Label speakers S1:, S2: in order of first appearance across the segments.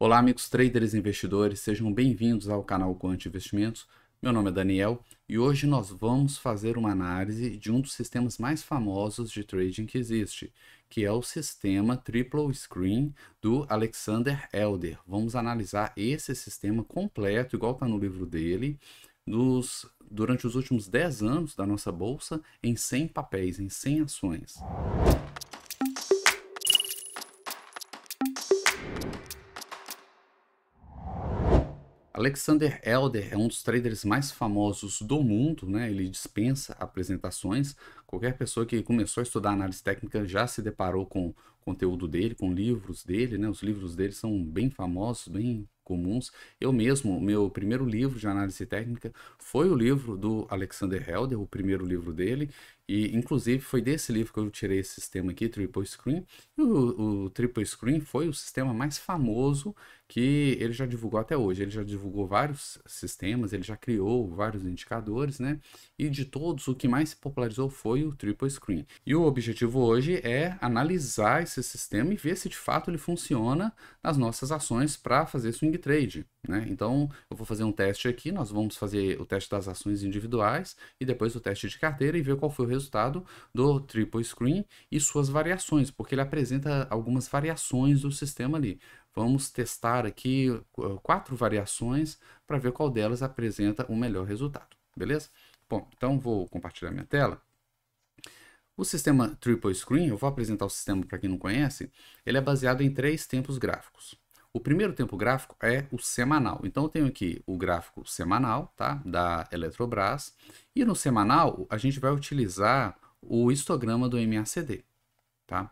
S1: Olá, amigos traders e investidores, sejam bem-vindos ao canal Quant Investimentos. Meu nome é Daniel e hoje nós vamos fazer uma análise de um dos sistemas mais famosos de trading que existe, que é o sistema Triple Screen do Alexander Elder. Vamos analisar esse sistema completo, igual está no livro dele, durante os últimos 10 anos da nossa bolsa, em 100 papéis, em 100 ações. Alexander Elder é um dos traders mais famosos do mundo, né? ele dispensa apresentações. Qualquer pessoa que começou a estudar análise técnica já se deparou com o conteúdo dele, com livros dele. Né? Os livros dele são bem famosos, bem comuns. Eu mesmo, meu primeiro livro de análise técnica foi o livro do Alexander Helder, o primeiro livro dele, e, inclusive, foi desse livro que eu tirei esse sistema aqui, Triple Screen. E o, o, Triple Screen foi o sistema mais famoso que ele já divulgou até hoje. Ele já divulgou vários sistemas, ele já criou vários indicadores, né? E de todos, o que mais se popularizou foi o Triple Screen. E o objetivo hoje é analisar esse sistema e ver se de fato ele funciona nas nossas ações para fazer swing trade, né? Então, eu vou fazer um teste aqui, nós vamos fazer o teste das ações individuais e depois o teste de carteira e ver qual foi o resultado do triple screen e suas variações, porque ele apresenta algumas variações do sistema ali. Vamos testar aqui eh, quatro variações para ver qual delas apresenta o um melhor resultado, beleza? Bom, então vou compartilhar minha tela. O sistema triple screen, eu vou apresentar o sistema para quem não conhece, ele é baseado em três tempos gráficos. O primeiro tempo gráfico é o semanal. Então eu tenho aqui o gráfico semanal, tá? Da Eletrobras. E no semanal a gente vai utilizar o histograma do MACD, tá?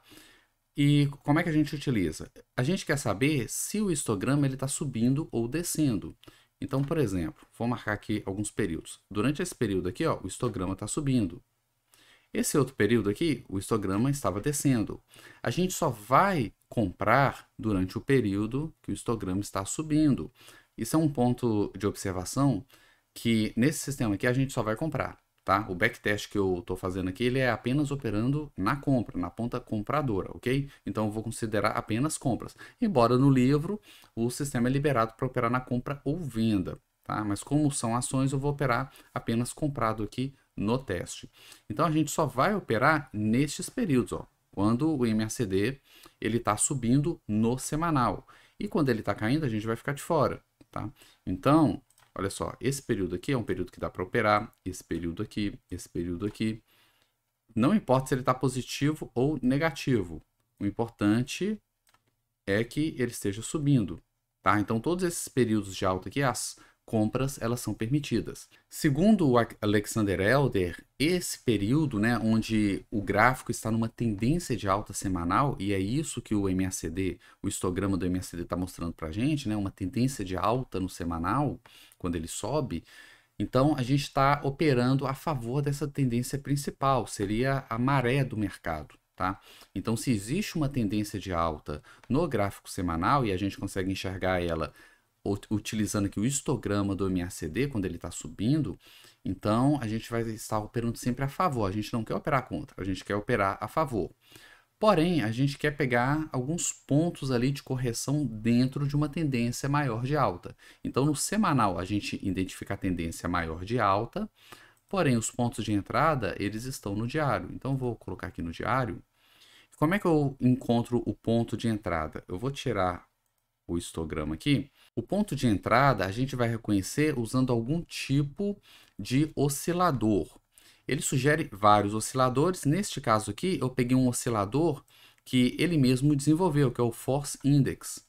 S1: E como é que a gente utiliza? A gente quer saber se o histograma está subindo ou descendo. Então, por exemplo, vou marcar aqui alguns períodos. Durante esse período aqui, ó, o histograma está subindo. Esse outro período aqui, o histograma estava descendo. A gente só vai comprar durante o período que o histograma está subindo. Isso é um ponto de observação que nesse sistema aqui a gente só vai comprar, tá? O backtest que eu estou fazendo aqui, ele é apenas operando na compra, na ponta compradora, ok? Então eu vou considerar apenas compras. Embora no livro o sistema é liberado para operar na compra ou venda, tá? Mas como são ações, eu vou operar apenas comprado aqui no teste. Então a gente só vai operar nestes períodos, ó quando o MACD ele está subindo no semanal. E quando ele está caindo, a gente vai ficar de fora, tá? Então, olha só, esse período aqui é um período que dá para operar, esse período aqui, esse período aqui. Não importa se ele está positivo ou negativo. O importante é que ele esteja subindo, tá? Então, todos esses períodos de alta aqui, as compras elas são permitidas. Segundo o Alexander Elder, esse período, né, onde o gráfico está numa tendência de alta semanal, e é isso que o MACD, o histograma do MACD está mostrando para a gente, né, uma tendência de alta no semanal, quando ele sobe, então a gente está operando a favor dessa tendência principal, seria a maré do mercado. Tá? Então, se existe uma tendência de alta no gráfico semanal e a gente consegue enxergar ela utilizando aqui o histograma do MACD, quando ele está subindo, então a gente vai estar operando sempre a favor. A gente não quer operar contra, a gente quer operar a favor. Porém, a gente quer pegar alguns pontos ali de correção dentro de uma tendência maior de alta. Então, no semanal, a gente identifica a tendência maior de alta, porém, os pontos de entrada, eles estão no diário. Então, vou colocar aqui no diário. Como é que eu encontro o ponto de entrada? Eu vou tirar o histograma aqui, o ponto de entrada a gente vai reconhecer usando algum tipo de oscilador. Ele sugere vários osciladores, neste caso aqui eu peguei um oscilador que ele mesmo desenvolveu, que é o Force Index.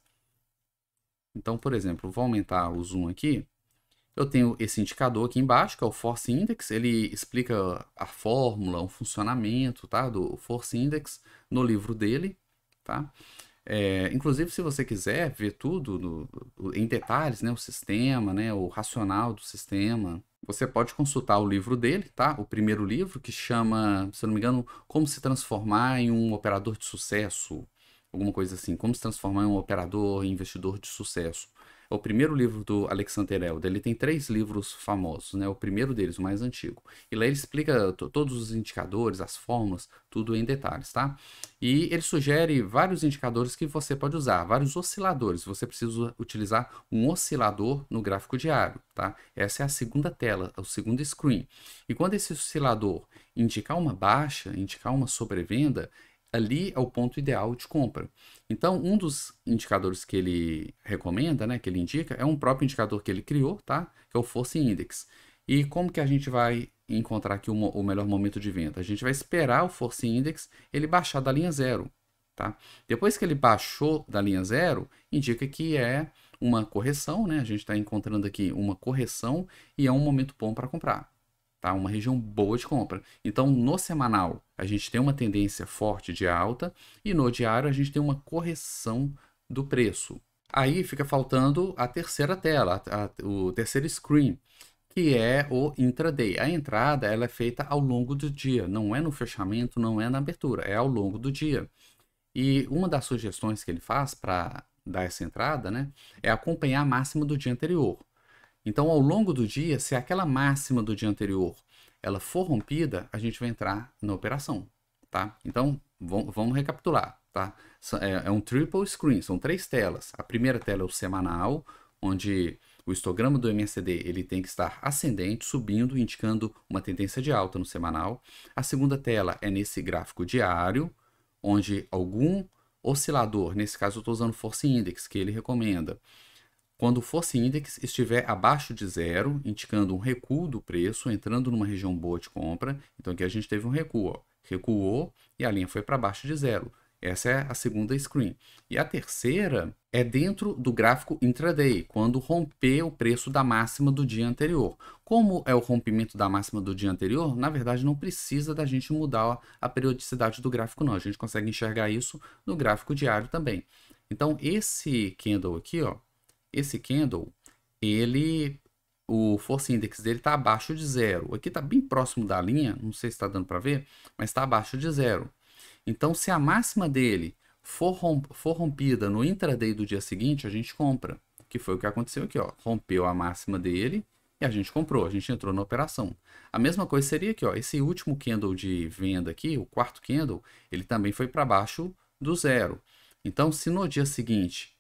S1: Então, por exemplo, vou aumentar o zoom aqui. Eu tenho esse indicador aqui embaixo, que é o Force Index. Ele explica a fórmula, o funcionamento tá, do Force Index no livro dele. Tá? É, inclusive, se você quiser ver tudo no, em detalhes, né, o sistema, né, o racional do sistema, você pode consultar o livro dele, tá? O primeiro livro que chama, se não me engano, Como se transformar em um operador de sucesso, alguma coisa assim, como se transformar em um operador, investidor de sucesso é o primeiro livro do Alexander Elder. Ele tem três livros famosos, né? O primeiro deles, o mais antigo. E lá ele explica todos os indicadores, as fórmulas, tudo em detalhes, tá? E ele sugere vários indicadores que você pode usar, vários osciladores. Você precisa utilizar um oscilador no gráfico diário, tá? Essa é a segunda tela, o segundo screen. E quando esse oscilador indicar uma baixa, indicar uma sobrevenda, ali é o ponto ideal de compra. Então, um dos indicadores que ele recomenda, né, que ele indica, é um próprio indicador que ele criou, tá? Que é o Force Index. E como que a gente vai encontrar aqui o, melhor momento de venda? A gente vai esperar o Force Index ele baixar da linha zero, tá? Depois que ele baixou da linha zero, indica que é uma correção, né? A gente está encontrando aqui uma correção e é um momento bom para comprar tá? Uma região boa de compra. Então, no semanal, a gente tem uma tendência forte de alta e no diário a gente tem uma correção do preço. Aí fica faltando a terceira tela, a, a, o terceiro screen, que é o intraday. A entrada ela é feita ao longo do dia, não é no fechamento, não é na abertura, é ao longo do dia. E uma das sugestões que ele faz para dar essa entrada, né, é acompanhar a máxima do dia anterior. Então, ao longo do dia, se aquela máxima do dia anterior ela for rompida, a gente vai entrar na operação, tá? Então, vamos recapitular, tá? É, é, um triple screen, são três telas. A primeira tela é o semanal, onde o histograma do MSD ele tem que estar ascendente, subindo, indicando uma tendência de alta no semanal. A segunda tela é nesse gráfico diário, onde algum oscilador, nesse caso eu estou usando Force Index, que ele recomenda, quando o Force Index estiver abaixo de zero, indicando um recuo do preço, entrando numa região boa de compra. Então aqui a gente teve um recuo, ó. recuou e a linha foi para baixo de zero. Essa é a segunda screen. E a terceira é dentro do gráfico intraday, quando romper o preço da máxima do dia anterior. Como é o rompimento da máxima do dia anterior, na verdade não precisa da gente mudar a periodicidade do gráfico não. A gente consegue enxergar isso no gráfico diário também. Então esse candle aqui, ó, esse candle, ele o force index dele está abaixo de zero. Aqui está bem próximo da linha, não sei se está dando para ver, mas está abaixo de zero. Então, se a máxima dele for, romp for rompida no intraday do dia seguinte, a gente compra. Que foi o que aconteceu aqui, ó. Rompeu a máxima dele e a gente comprou, a gente entrou na operação. A mesma coisa seria aqui, ó. Esse último candle de venda aqui, o quarto candle, ele também foi para baixo do zero. Então, se no dia seguinte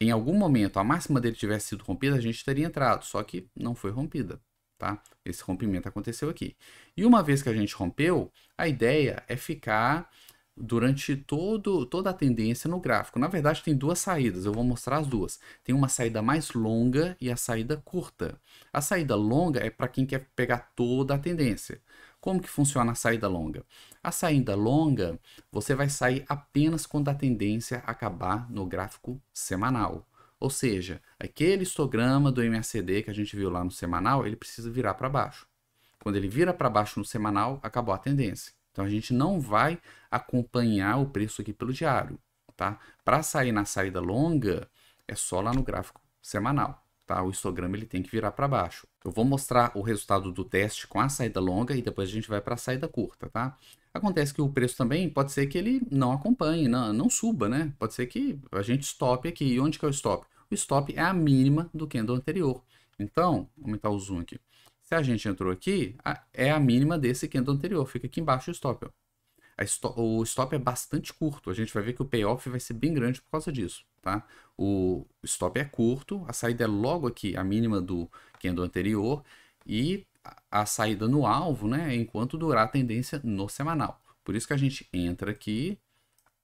S1: em algum momento a máxima dele tivesse sido rompida, a gente teria entrado, só que não foi rompida, tá? Esse rompimento aconteceu aqui. E uma vez que a gente rompeu, a ideia é ficar durante todo, toda a tendência no gráfico. Na verdade, tem duas saídas, eu vou mostrar as duas. Tem uma saída mais longa e a saída curta. A saída longa é para quem quer pegar toda a tendência. Como que funciona a saída longa? A saída longa, você vai sair apenas quando a tendência acabar no gráfico semanal. Ou seja, aquele histograma do MACD que a gente viu lá no semanal, ele precisa virar para baixo. Quando ele vira para baixo no semanal, acabou a tendência. Então a gente não vai acompanhar o preço aqui pelo diário, tá? Para sair na saída longa, é só lá no gráfico semanal tá? O histograma ele tem que virar para baixo. Eu vou mostrar o resultado do teste com a saída longa e depois a gente vai para a saída curta, tá? Acontece que o preço também pode ser que ele não acompanhe, não, não suba, né? Pode ser que a gente stop aqui. E onde que é o stop? O stop é a mínima do candle é anterior. Então, aumentar o zoom aqui. Se a gente entrou aqui, é a mínima desse candle é anterior. Fica aqui embaixo o stop, ó. Stop, o stop é bastante curto. A gente vai ver que o payoff vai ser bem grande por causa disso tá? O stop é curto, a saída é logo aqui, a mínima do candle é anterior e a saída no alvo, né, é enquanto durar a tendência no semanal. Por isso que a gente entra aqui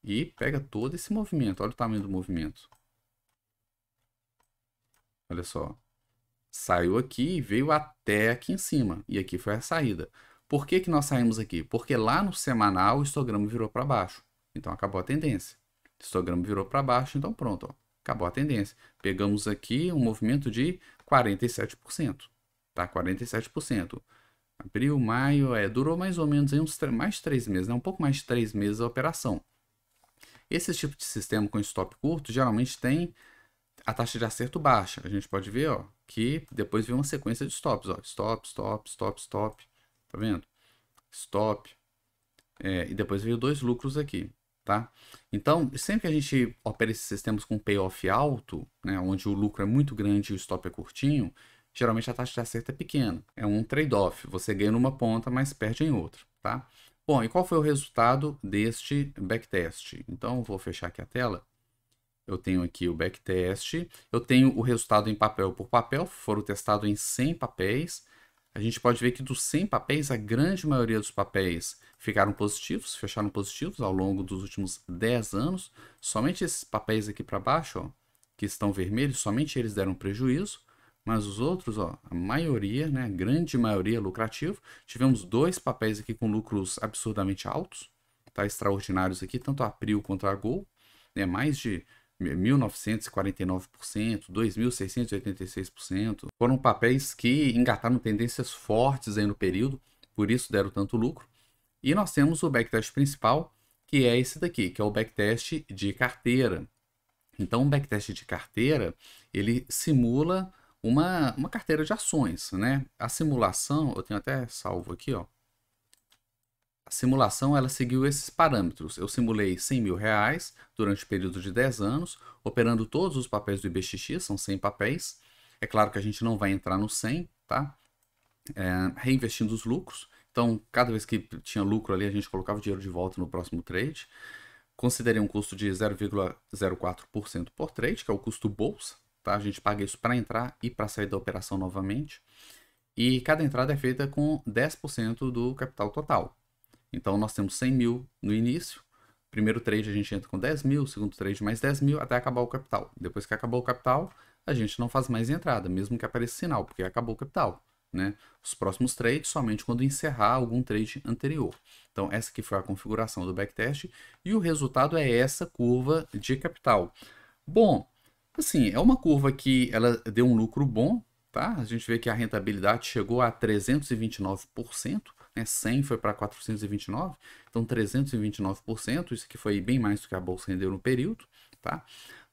S1: e pega todo esse movimento. Olha o tamanho do movimento. Olha só. Saiu aqui e veio até aqui em cima. E aqui foi a saída. Por que, que nós saímos aqui? Porque lá no semanal o histograma virou para baixo. Então acabou a tendência histograma virou para baixo, então pronto, ó, acabou a tendência. Pegamos aqui um movimento de 47%, tá? 47%. Abril, maio, é, durou mais ou menos aí uns mais três meses, né? um pouco mais de três meses a operação. Esse tipo de sistema com stop curto geralmente tem a taxa de acerto baixa. A gente pode ver ó, que depois vem uma sequência de stops. Ó. Stop, stop, stop, stop. Tá vendo? Stop. É, e depois veio dois lucros aqui tá? Então, sempre que a gente opera esses sistemas com payoff alto, né, onde o lucro é muito grande e o stop é curtinho, geralmente a taxa de acerto é pequena. É um trade-off, você ganha numa ponta, mas perde em outra, tá? Bom, e qual foi o resultado deste backtest? Então, vou fechar aqui a tela. Eu tenho aqui o backtest, eu tenho o resultado em papel por papel, foram testados em 100 papéis, a gente pode ver que dos 100 papéis, a grande maioria dos papéis ficaram positivos, fecharam positivos ao longo dos últimos 10 anos. Somente esses papéis aqui para baixo, ó, que estão vermelhos, somente eles deram prejuízo, mas os outros, ó, a maioria, né, a grande maioria é lucrativo. Tivemos dois papéis aqui com lucros absurdamente altos, tá extraordinários aqui, tanto a Prio quanto a Gol, né, mais de 1.949%, 2.686%. Foram papéis que engataram tendências fortes aí no período, por isso deram tanto lucro. E nós temos o backtest principal, que é esse daqui, que é o backtest de carteira. Então, o backtest de carteira, ele simula uma, uma carteira de ações, né? A simulação, eu tenho até salvo aqui, ó simulação ela seguiu esses parâmetros. Eu simulei 100 mil reais durante o um período de 10 anos, operando todos os papéis do IBXX, são 100 papéis. É claro que a gente não vai entrar no 100, tá? É, reinvestindo os lucros. Então, cada vez que tinha lucro ali, a gente colocava o dinheiro de volta no próximo trade. Considerei um custo de 0,04% por trade, que é o custo bolsa. Tá? A gente paga isso para entrar e para sair da operação novamente. E cada entrada é feita com 10% do capital total. Então nós temos 100 mil no início, primeiro trade a gente entra com 10 mil, segundo trade mais 10 mil, até acabar o capital. Depois que acabou o capital, a gente não faz mais entrada, mesmo que apareça sinal, porque acabou o capital. Né? Os próximos trades somente quando encerrar algum trade anterior. Então essa aqui foi a configuração do backtest e o resultado é essa curva de capital. Bom, assim, é uma curva que ela deu um lucro bom, tá? A gente vê que a rentabilidade chegou a 329%, né? 100 foi para 429, então 329%, isso aqui foi bem mais do que a bolsa rendeu no período, tá?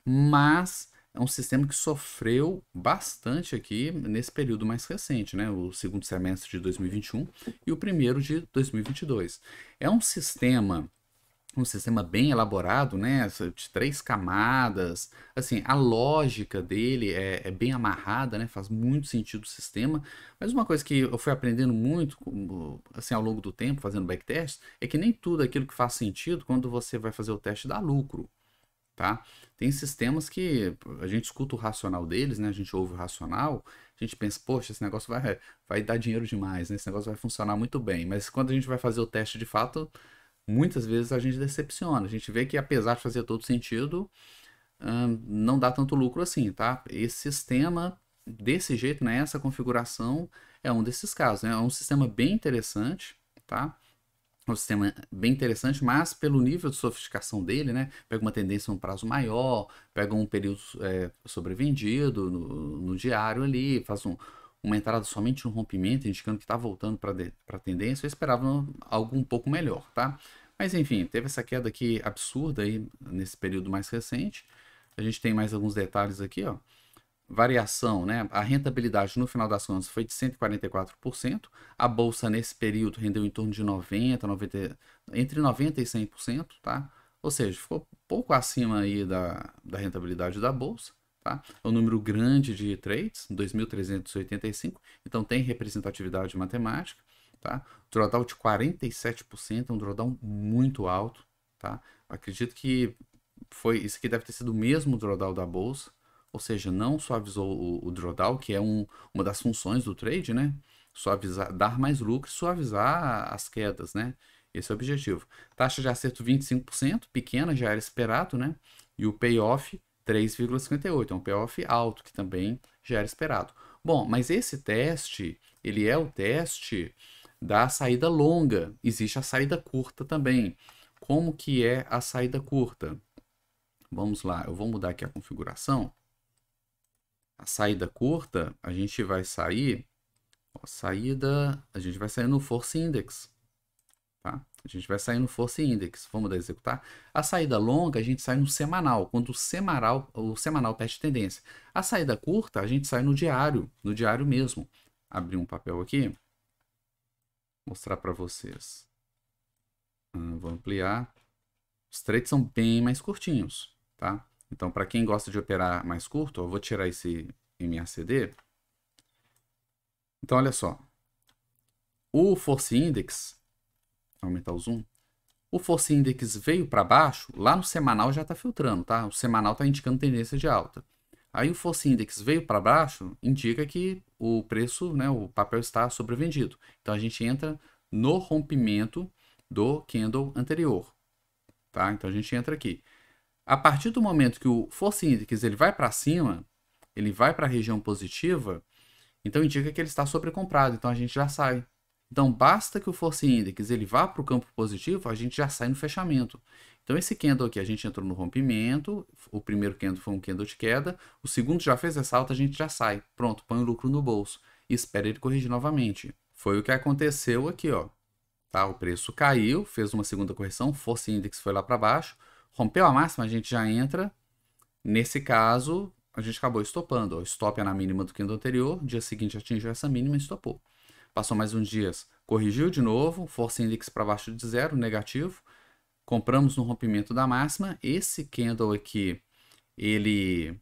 S1: Mas é um sistema que sofreu bastante aqui nesse período mais recente, né? O segundo semestre de 2021 e o primeiro de 2022. É um sistema um sistema bem elaborado, né? De três camadas. Assim, a lógica dele é, é, bem amarrada, né? Faz muito sentido o sistema. Mas uma coisa que eu fui aprendendo muito, assim, ao longo do tempo, fazendo backtest é que nem tudo aquilo que faz sentido quando você vai fazer o teste dá lucro, tá? Tem sistemas que a gente escuta o racional deles, né? A gente ouve o racional, a gente pensa, poxa, esse negócio vai, vai dar dinheiro demais, né? Esse negócio vai funcionar muito bem. Mas quando a gente vai fazer o teste de fato muitas vezes a gente decepciona. A gente vê que apesar de fazer todo sentido, hum, não dá tanto lucro assim, tá? Esse sistema desse jeito, nessa né? configuração, é um desses casos. Né? É um sistema bem interessante, tá? É um sistema bem interessante, mas pelo nível de sofisticação dele, né? Pega uma tendência um prazo maior, pega um período é, sobrevendido no, no, diário ali, faz um, uma entrada somente no rompimento, indicando que está voltando para a tendência, eu esperava algo um pouco melhor, tá? Mas enfim, teve essa queda aqui absurda aí nesse período mais recente. A gente tem mais alguns detalhes aqui, ó. Variação, né? A rentabilidade no final das contas foi de 144%. A bolsa nesse período rendeu em torno de 90, 90 entre 90 e 100%, tá? Ou seja, ficou pouco acima aí da, da rentabilidade da bolsa. Tá? É um número grande de trades, 2.385, então tem representatividade matemática. Tá? Drawdown de 47%, é um drawdown muito alto. Tá? Acredito que foi isso aqui deve ter sido o mesmo drawdown da bolsa, ou seja, não suavizou o, o drawdown, que é um, uma das funções do trade, né? Suavizar, dar mais lucro e suavizar as quedas, né? Esse é o objetivo. Taxa de acerto 25%, pequena, já era esperado, né? E o payoff 3,58, é um payoff alto, que também já era esperado. Bom, mas esse teste, ele é o teste da saída longa. Existe a saída curta também. Como que é a saída curta? Vamos lá, eu vou mudar aqui a configuração. A saída curta, a gente vai sair, ó, saída, a gente vai sair no Force Index. Tá? A gente vai sair no Force Index, vamos dar executar. A saída longa a gente sai no semanal, quando o semanal, o semanal perde tendência. A saída curta a gente sai no diário, no diário mesmo. Abrir um papel aqui, mostrar para vocês. Ah, vou ampliar. Os trades são bem mais curtinhos, tá? Então, para quem gosta de operar mais curto, eu vou tirar esse MACD. Então, olha só. O Force Index, aumentar o zoom. O Force Index veio para baixo, lá no semanal já está filtrando, tá? O semanal está indicando tendência de alta. Aí o Force Index veio para baixo, indica que o preço, né, o papel está sobrevendido. Então a gente entra no rompimento do candle anterior, tá? Então a gente entra aqui. A partir do momento que o Force Index ele vai para cima, ele vai para a região positiva, então indica que ele está sobrecomprado, então a gente já sai. Então, basta que o Force Index ele vá para o campo positivo, a gente já sai no fechamento. Então, esse candle aqui, a gente entrou no rompimento, o primeiro candle foi um candle de queda, o segundo já fez essa alta, a gente já sai. Pronto, põe o lucro no bolso e espera ele corrigir novamente. Foi o que aconteceu aqui, ó. Tá, o preço caiu, fez uma segunda correção, Force Index foi lá para baixo, rompeu a máxima, a gente já entra. Nesse caso, a gente acabou estopando. O stop é na mínima do candle anterior, dia seguinte atingiu essa mínima e estopou. Passou mais uns dias, corrigiu de novo, força index para baixo de zero, negativo. Compramos no rompimento da máxima. Esse candle aqui, ele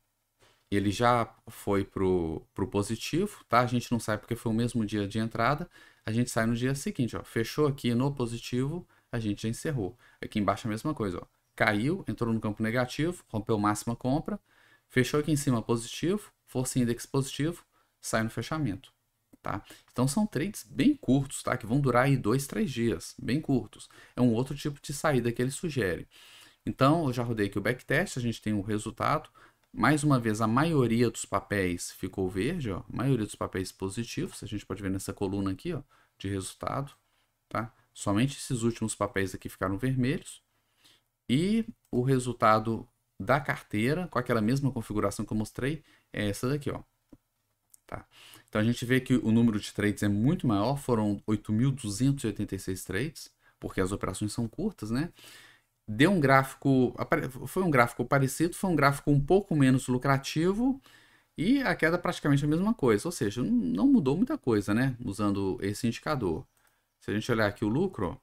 S1: ele já foi pro, pro positivo, tá? A gente não sai porque foi o mesmo dia de entrada. A gente sai no dia seguinte, ó. Fechou aqui no positivo, a gente já encerrou. Aqui embaixo a mesma coisa, ó. Caiu, entrou no campo negativo, rompeu máxima compra. Fechou aqui em cima positivo, força index positivo, sai no fechamento. Tá? Então são trades bem curtos, tá? Que vão durar aí dois, três dias, bem curtos. É um outro tipo de saída que ele sugere. Então eu já rodei aqui o backtest, a gente tem o resultado. Mais uma vez, a maioria dos papéis ficou verde, ó. A maioria dos papéis positivos, a gente pode ver nessa coluna aqui, ó, de resultado, tá? Somente esses últimos papéis aqui ficaram vermelhos. E o resultado da carteira, com aquela mesma configuração que eu mostrei, é essa daqui, ó. Tá? Então a gente vê que o número de trades é muito maior, foram 8.286 trades, porque as operações são curtas, né? Deu um gráfico, foi um gráfico parecido, foi um gráfico um pouco menos lucrativo e a queda é praticamente a mesma coisa, ou seja, não mudou muita coisa, né? Usando esse indicador. Se a gente olhar aqui o lucro,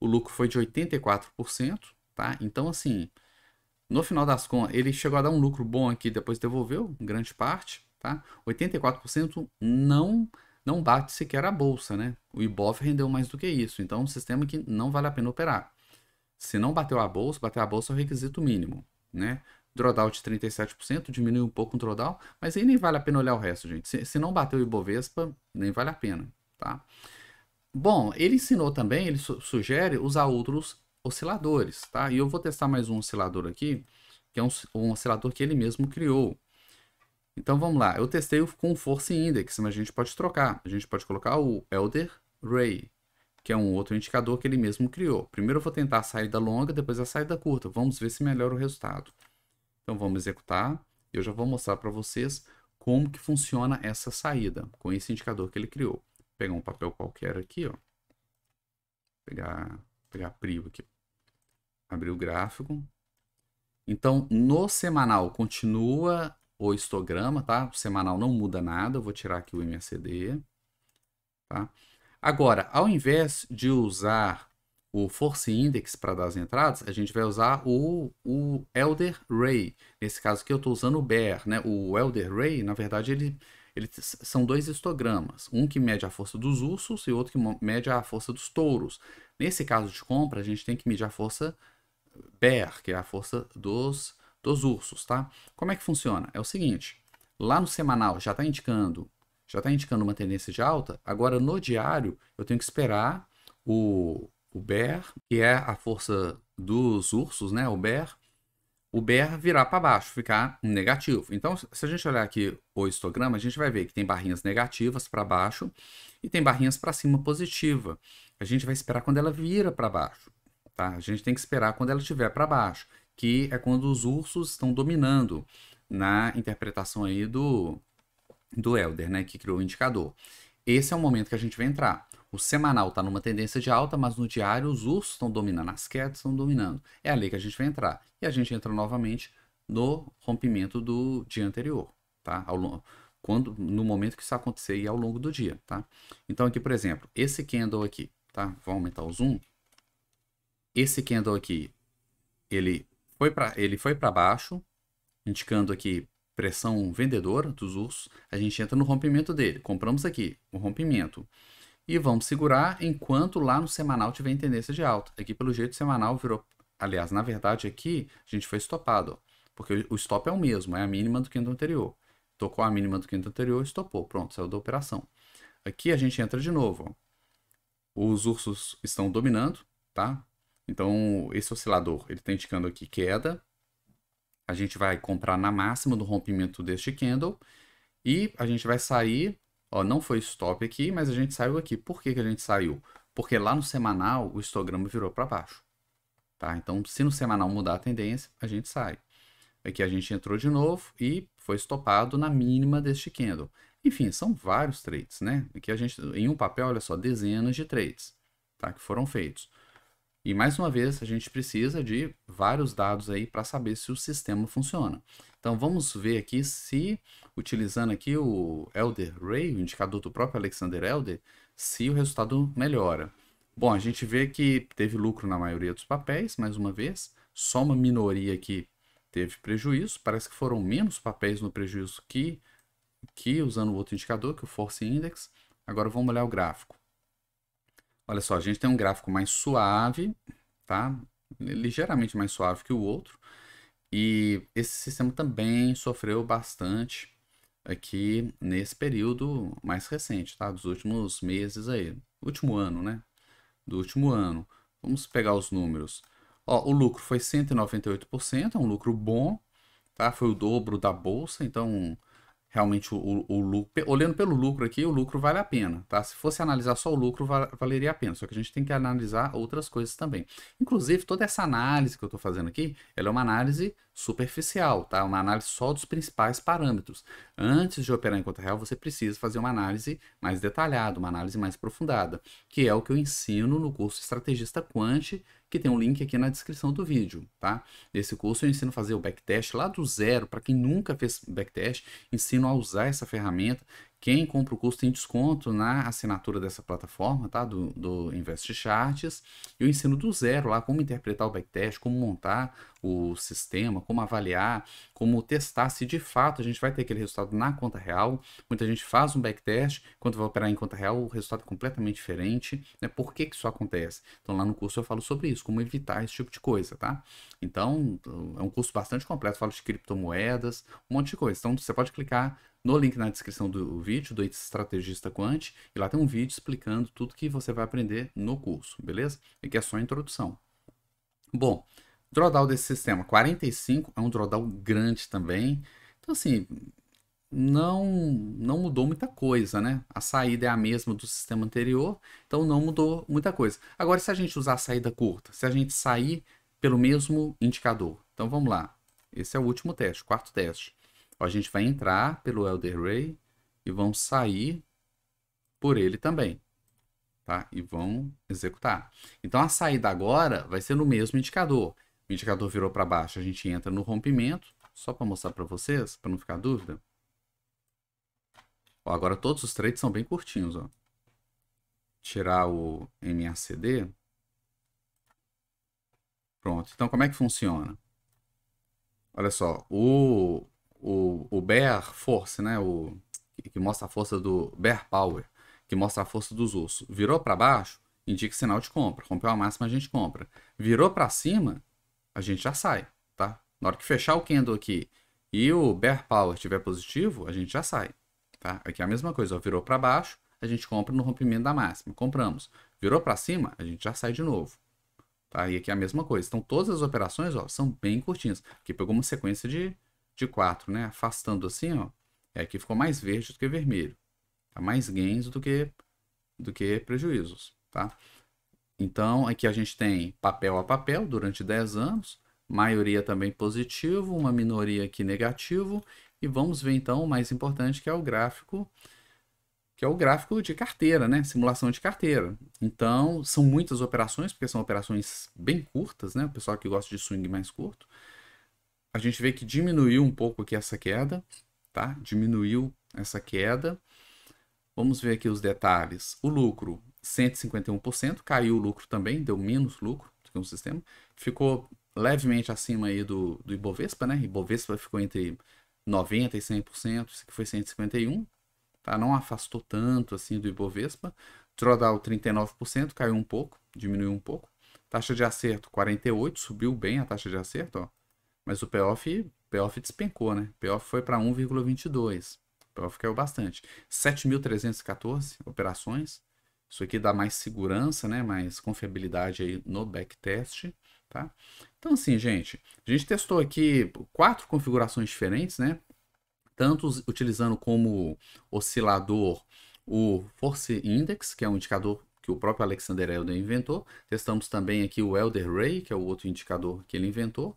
S1: o lucro foi de 84%, tá? Então assim, no final das contas, ele chegou a dar um lucro bom aqui, depois devolveu grande parte. Tá? 84% não não bate sequer a bolsa, né? O IBOV rendeu mais do que isso, então é um sistema que não vale a pena operar. Se não bateu a bolsa, bater a bolsa é o requisito mínimo, né? Drawdown de 37%, diminui um pouco o drawdown, mas aí nem vale a pena olhar o resto, gente. Se, se não bateu o Ibovespa, nem vale a pena, tá? Bom, ele ensinou também, ele su sugere usar outros osciladores, tá? E eu vou testar mais um oscilador aqui, que é um, um oscilador que ele mesmo criou, então vamos lá, eu testei com Force Index, mas a gente pode trocar. A gente pode colocar o Elder Ray, que é um outro indicador que ele mesmo criou. Primeiro eu vou tentar a saída longa, depois a saída curta. Vamos ver se melhora o resultado. Então vamos executar. Eu já vou mostrar para vocês como que funciona essa saída com esse indicador que ele criou. Vou pegar um papel qualquer aqui, ó. Vou pegar, pegar prio aqui. Abrir o gráfico. Então, no semanal continua o histograma, tá? O semanal não muda nada, eu vou tirar aqui o MACD, tá? Agora, ao invés de usar o Force Index para dar as entradas, a gente vai usar o, o Elder Ray. Nesse caso aqui eu estou usando o Bear, né? O Elder Ray, na verdade, ele, ele são dois histogramas. Um que mede a força dos ursos e outro que mede a força dos touros. Nesse caso de compra, a gente tem que medir a força Bear, que é a força dos dos ursos, tá? Como é que funciona? É o seguinte, lá no semanal já está indicando, já está indicando uma tendência de alta, agora no diário eu tenho que esperar o, o bear, que é a força dos ursos, né, o bear, o bear virar para baixo, ficar negativo. Então, se a gente olhar aqui o histograma, a gente vai ver que tem barrinhas negativas para baixo e tem barrinhas para cima positiva. A gente vai esperar quando ela vira para baixo, tá? A gente tem que esperar quando ela estiver para baixo que é quando os ursos estão dominando na interpretação aí do, do Elder, né, que criou o indicador. Esse é o momento que a gente vai entrar. O semanal está numa tendência de alta, mas no diário os ursos estão dominando, as quedas estão dominando. É ali que a gente vai entrar. E a gente entra novamente no rompimento do dia anterior, tá? Ao, quando, no momento que isso acontecer e ao longo do dia, tá? Então aqui, por exemplo, esse candle aqui, tá? Vou aumentar o zoom. Esse candle aqui, ele foi pra, ele foi para baixo, indicando aqui pressão vendedora dos ursos. A gente entra no rompimento dele. Compramos aqui o rompimento. E vamos segurar enquanto lá no semanal tiver em tendência de alta. Aqui, pelo jeito, semanal virou... Aliás, na verdade, aqui a gente foi estopado. porque o stop é o mesmo, é a mínima do quinto anterior. Tocou a mínima do quinto anterior, estopou. Pronto, saiu da operação. Aqui a gente entra de novo. Ó. Os ursos estão dominando, tá? Então, esse oscilador, ele está indicando aqui queda. A gente vai comprar na máxima do rompimento deste candle. E a gente vai sair, ó, não foi stop aqui, mas a gente saiu aqui. Por que, que a gente saiu? Porque lá no semanal, o histograma virou para baixo. Tá? Então, se no semanal mudar a tendência, a gente sai. Aqui a gente entrou de novo e foi estopado na mínima deste candle. Enfim, são vários trades, né? Aqui a gente, em um papel, olha só, dezenas de trades, tá? Que foram feitos. E mais uma vez, a gente precisa de vários dados aí para saber se o sistema funciona. Então vamos ver aqui se, utilizando aqui o Elder Ray, o indicador do próprio Alexander Elder, se o resultado melhora. Bom, a gente vê que teve lucro na maioria dos papéis, mais uma vez, só uma minoria que teve prejuízo, parece que foram menos papéis no prejuízo que, que usando o outro indicador, que é o Force Index. Agora vamos olhar o gráfico. Olha só, a gente tem um gráfico mais suave, tá? Ligeiramente mais suave que o outro. E esse sistema também sofreu bastante aqui nesse período mais recente, tá? Dos últimos meses aí. Último ano, né? Do último ano. Vamos pegar os números. Ó, o lucro foi 198%, é um lucro bom, tá? Foi o dobro da bolsa, então realmente o, o, o, lucro. Olhando pelo lucro aqui, o lucro vale a pena, tá? Se fosse analisar só o lucro, val, valeria a pena. Só que a gente tem que analisar outras coisas também. Inclusive, toda essa análise que eu estou fazendo aqui, ela é uma análise superficial, tá? Uma análise só dos principais parâmetros. Antes de operar em conta real, você precisa fazer uma análise mais detalhada, uma análise mais aprofundada, que é o que eu ensino no curso Estrategista Quant, que tem um link aqui na descrição do vídeo, tá? Nesse curso eu ensino a fazer o backtest lá do zero, para quem nunca fez backtest, ensino a usar essa ferramenta. Quem compra o curso tem desconto na assinatura dessa plataforma, tá? Do, do Invest Charts. Eu ensino do zero lá como interpretar o backtest, como montar o sistema, como avaliar, como testar se de fato a gente vai ter aquele resultado na conta real. Muita gente faz um backtest, quando vai operar em conta real, o resultado é completamente diferente. Né? Por que, que isso acontece? Então, lá no curso eu falo sobre isso, como evitar esse tipo de coisa, tá? Então, é um curso bastante completo, eu falo de criptomoedas, um monte de coisa. Então, você pode clicar no link na descrição do vídeo do Estrategista Quant, e lá tem um vídeo explicando tudo que você vai aprender no curso, beleza? E que é só a introdução. Bom, Drawdown desse sistema, 45, é um drawdown grande também. Então, assim, não, não mudou muita coisa, né? A saída é a mesma do sistema anterior, então não mudou muita coisa. Agora, se a gente usar a saída curta, se a gente sair pelo mesmo indicador. Então, vamos lá. Esse é o último teste, quarto teste. a gente vai entrar pelo Elder Ray e vão sair por ele também. Tá? E vão executar. Então, a saída agora vai ser no mesmo indicador o indicador virou para baixo, a gente entra no rompimento, só para mostrar para vocês, para não ficar dúvida. Ó, agora todos os trades são bem curtinhos. Ó. Tirar o MACD. Pronto, então como é que funciona? Olha só, o, o, o Bear Force, né? o, que mostra a força do Bear Power, que mostra a força dos ursos, virou para baixo, indica sinal de compra. Rompeu a máxima, a gente compra. Virou para cima, a gente já sai, tá? Na hora que fechar o candle aqui e o bear power estiver positivo, a gente já sai, tá? Aqui é a mesma coisa, ó, virou para baixo, a gente compra no rompimento da máxima, compramos. Virou para cima, a gente já sai de novo. Tá? E aqui é a mesma coisa. Então todas as operações ó, são bem curtinhas. Aqui pegou uma sequência de, de quatro, né? Afastando assim, ó. É, que ficou mais verde do que vermelho. Tá? Mais gains do que, do que prejuízos, tá? Então, aqui a gente tem papel a papel durante 10 anos, maioria também positivo, uma minoria aqui negativo, e vamos ver então o mais importante que é o gráfico, que é o gráfico de carteira, né? Simulação de carteira. Então, são muitas operações, porque são operações bem curtas, né? O pessoal que gosta de swing mais curto. A gente vê que diminuiu um pouco aqui essa queda, tá? Diminuiu essa queda. Vamos ver aqui os detalhes. O lucro, 151%, caiu o lucro também, deu menos lucro do que um sistema. Ficou levemente acima aí do, do Ibovespa, né? Ibovespa ficou entre 90% e 100%, isso aqui foi 151%, tá? Não afastou tanto assim do Ibovespa. Trodal, 39%, caiu um pouco, diminuiu um pouco. Taxa de acerto 48%, subiu bem a taxa de acerto, ó. Mas o payoff, payoff despencou, né? O payoff foi para 1,22%. Payoff caiu bastante. 7.314 operações. Isso aqui dá mais segurança, né? Mais confiabilidade aí no backtest, tá? Então, assim, gente, a gente testou aqui quatro configurações diferentes, né? Tanto utilizando como oscilador o Force Index, que é um indicador que o próprio Alexander Elder inventou. Testamos também aqui o Elder Ray, que é o outro indicador que ele inventou.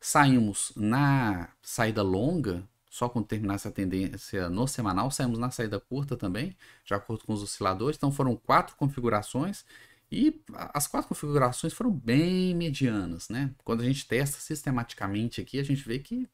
S1: Saímos na saída longa, só quando terminar essa tendência no semanal, saímos na saída curta também, de acordo com os osciladores. Então foram quatro configurações e as quatro configurações foram bem medianas, né? Quando a gente testa sistematicamente aqui, a gente vê que,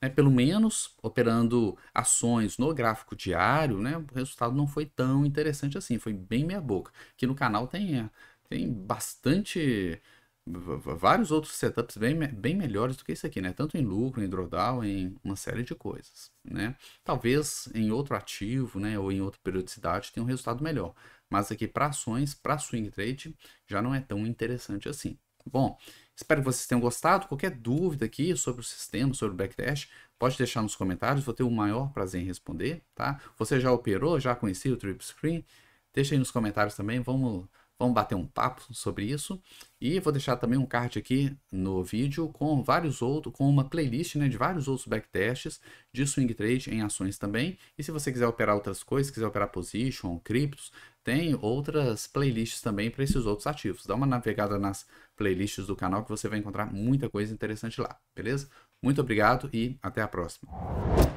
S1: né, pelo menos operando ações no gráfico diário, né, o resultado não foi tão interessante assim, foi bem meia boca. Aqui no canal tem, tem bastante vários outros setups bem, bem melhores do que esse aqui, né? Tanto em lucro, em drawdown, em uma série de coisas, né? Talvez em outro ativo, né? Ou em outra periodicidade tenha um resultado melhor. Mas aqui para ações, para swing trade, já não é tão interessante assim. Bom, espero que vocês tenham gostado. Qualquer dúvida aqui sobre o sistema, sobre o backdash, pode deixar nos comentários. Vou ter o maior prazer em responder, tá? Você já operou, já conhecia o Trip Screen? Deixa aí nos comentários também. Vamos Vamos bater um papo sobre isso. E vou deixar também um card aqui no vídeo com vários outros, com uma playlist né, de vários outros backtests de swing trade em ações também. E se você quiser operar outras coisas, quiser operar position, criptos, tem outras playlists também para esses outros ativos. Dá uma navegada nas playlists do canal que você vai encontrar muita coisa interessante lá, beleza? Muito obrigado e até a próxima.